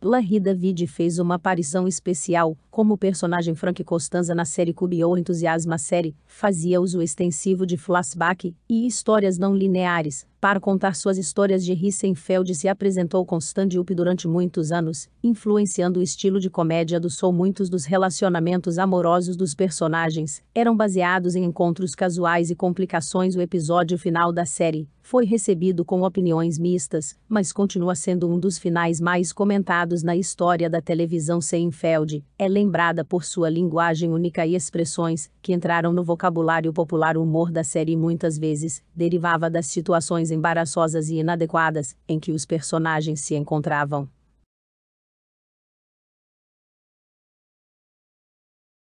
La Rida vide fez uma aparição especial, como o personagem Frank Costanza na série Cube ou Entusiasma Série, fazia uso extensivo de flashback e histórias não lineares para contar suas histórias de Rissenfeld se apresentou com stand-up durante muitos anos, influenciando o estilo de comédia do Soul. Muitos dos relacionamentos amorosos dos personagens eram baseados em encontros casuais e complicações. O episódio final da série foi recebido com opiniões mistas, mas continua sendo um dos finais mais comentados na história da televisão. Seinfeld Ellen lembrada por sua linguagem única e expressões, que entraram no vocabulário popular o humor da série muitas vezes derivava das situações embaraçosas e inadequadas em que os personagens se encontravam.